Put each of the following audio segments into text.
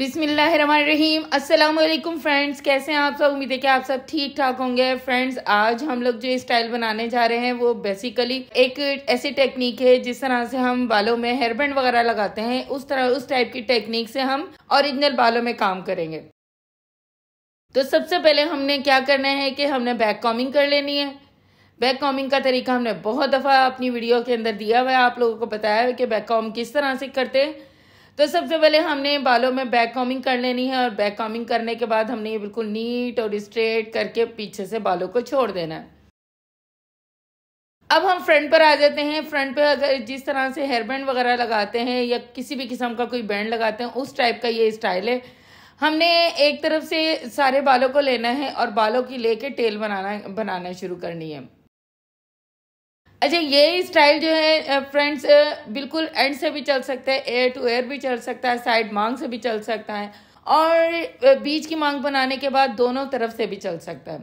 बिसमीम असलम फ्रेंड्स कैसे हैं आप सब उम्मीद है कि आप सब ठीक ठाक होंगे फ्रेंड्स आज हम लोग जो स्टाइल बनाने जा रहे हैं वो बेसिकली एक ऐसी टेक्निक है जिस तरह से हम बालों में हेयरबैंड वगैरह लगाते हैं उस तरह उस टाइप की टेक्निक से हम ओरिजिनल बालों में काम करेंगे तो सबसे पहले हमने क्या करना है कि हमने बैक कॉमिंग कर लेनी है बैक कॉमिंग का तरीका हमने बहुत दफ़ा अपनी वीडियो के अंदर दिया हुआ है आप लोगों को बताया है कि बैक कॉम किस तरह से करते हैं तो सबसे पहले हमने बालों में बैक कॉमिंग कर लेनी है और बैक कॉमिंग करने के बाद हमने ये बिल्कुल नीट और स्ट्रेट करके पीछे से बालों को छोड़ देना है अब हम फ्रंट पर आ जाते हैं फ्रंट पर अगर जिस तरह से हेयर बैंड वगैरह लगाते हैं या किसी भी किस्म का कोई बैंड लगाते हैं उस टाइप का ये स्टाइल है हमने एक तरफ से सारे बालों को लेना है और बालों की लेके टेल बनाना बनाना शुरू करनी है अच्छा ये स्टाइल जो है फ्रेंड्स बिल्कुल एंड से भी चल सकता है एयर टू एयर भी चल सकता है साइड मांग से भी चल सकता है और बीच की मांग बनाने के बाद दोनों तरफ से भी चल सकता है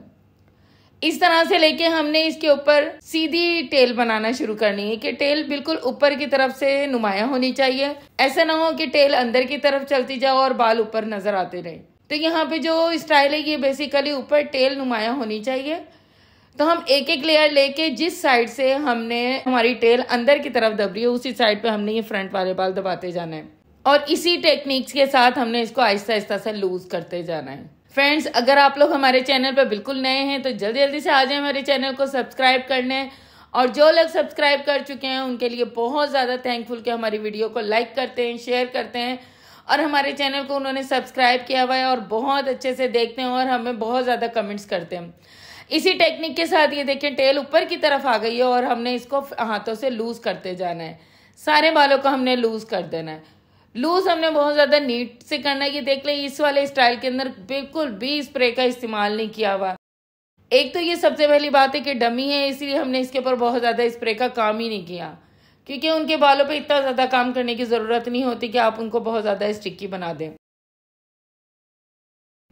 इस तरह से लेके हमने इसके ऊपर सीधी टेल बनाना शुरू करनी है कि टेल बिल्कुल ऊपर की तरफ से नुमाया होनी चाहिए ऐसा ना हो कि टेल अंदर की तरफ चलती जाओ और बाल ऊपर नजर आते रहे तो यहाँ पे जो स्टाइल है ये बेसिकली ऊपर टेल नुमाया होनी चाहिए तो हम एक एक लेयर लेके जिस साइड से हमने हमारी टेल अंदर की तरफ दब रही है उसी साइड पे हमने ये फ्रंट वाले बाल दबाते जाना है और इसी टेक्निक्स के साथ हमने इसको आहिस्ता आहिस्ता से लूज करते जाना है फ्रेंड्स अगर आप लोग हमारे चैनल पर बिल्कुल नए हैं तो जल्दी जल्दी से आ जाए हमारे चैनल को सब्सक्राइब करने और जो लोग सब्सक्राइब कर चुके हैं उनके लिए बहुत ज़्यादा थैंकफुल कि हमारी वीडियो को लाइक करते हैं शेयर करते हैं और हमारे चैनल को उन्होंने सब्सक्राइब किया हुआ है और बहुत अच्छे से देखते हैं और हमें बहुत ज़्यादा कमेंट्स करते हैं इसी टेक्निक के साथ ये देखें टेल ऊपर की तरफ आ गई है और हमने इसको हाथों से लूज़ करते जाना है सारे बालों को हमने लूज़ कर देना है लूज़ हमने बहुत ज़्यादा नीट से करना है ये देख लें इस वाले स्टाइल के अंदर बिल्कुल भी स्प्रे का इस्तेमाल नहीं किया हुआ एक तो ये सबसे पहली बात है कि डमी है इसीलिए हमने इसके ऊपर बहुत ज़्यादा स्प्रे का काम ही नहीं किया क्योंकि उनके बालों पे इतना ज़्यादा काम करने की ज़रूरत नहीं होती कि आप उनको बहुत ज़्यादा स्टिकी बना दें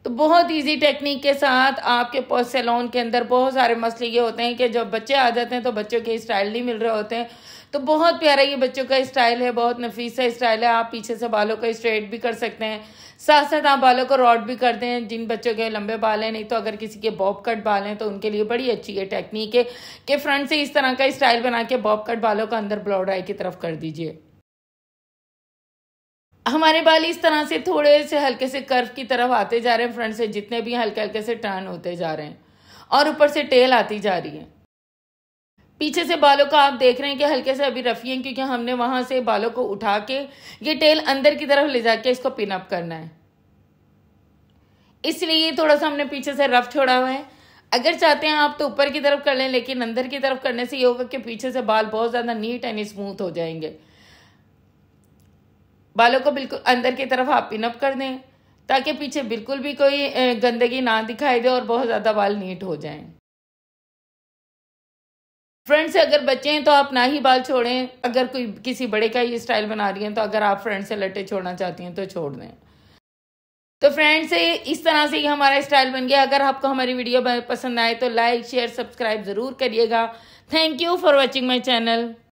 तो बहुत इजी टेक्निक के साथ आपके पर्स सेलोन के अंदर बहुत सारे मसले ये होते हैं कि जब बच्चे आ जाते हैं तो बच्चों के स्टाइल नहीं मिल रहे होते हैं तो बहुत प्यारा ये बच्चों का स्टाइल है बहुत नफीस सा स्टाइल है आप पीछे से बालों को स्ट्रेट भी कर सकते हैं साथ साथ आप बालों को रॉड भी करते हैं जिन बच्चों के लंबे बाल हैं नहीं तो अगर किसी के बॉब कट बाल हैं तो उनके लिए बड़ी अच्छी ये टेक्निक है कि फ्रंट से इस तरह का स्टाइल बना के बॉब कट बालों का अंदर ब्लॉड आई की तरफ कर दीजिए हमारे बाल इस तरह से थोड़े से हल्के से कर्व की तरफ आते जा रहे हैं फ्रंट से जितने भी हल्के हल्के से टर्न होते जा रहे हैं और ऊपर से टेल आती जा रही है पीछे से बालों का आप देख रहे हैं कि हल्के से अभी रफी है क्योंकि हमने वहां से बालों को उठा के ये टेल अंदर की तरफ ले जाके इसको पिन अप करना है इसलिए ये थोड़ा सा हमने पीछे से रफ छोड़ा हुआ है अगर चाहते हैं आप तो ऊपर की तरफ कर लें लेकिन अंदर की तरफ करने से ये होगा कि पीछे से बाल बहुत ज़्यादा नीट एंड स्मूथ हो जाएंगे बालों को बिल्कुल अंदर की तरफ आप पिनअप कर दें ताकि पीछे बिल्कुल भी कोई गंदगी ना दिखाई दे और बहुत ज़्यादा बाल नीट हो जाएं फ्रेंड से अगर बच्चे हैं तो आप ना ही बाल छोड़ें अगर कोई किसी बड़े का ये स्टाइल बना रही हैं तो अगर आप फ्रेंड से लट्टे छोड़ना चाहती हैं तो छोड़ दें तो फ्रेंड से इस तरह से ही हमारा स्टाइल बन गया अगर आपको हमारी वीडियो पसंद आए तो लाइक शेयर सब्सक्राइब ज़रूर करिएगा thank you for watching my channel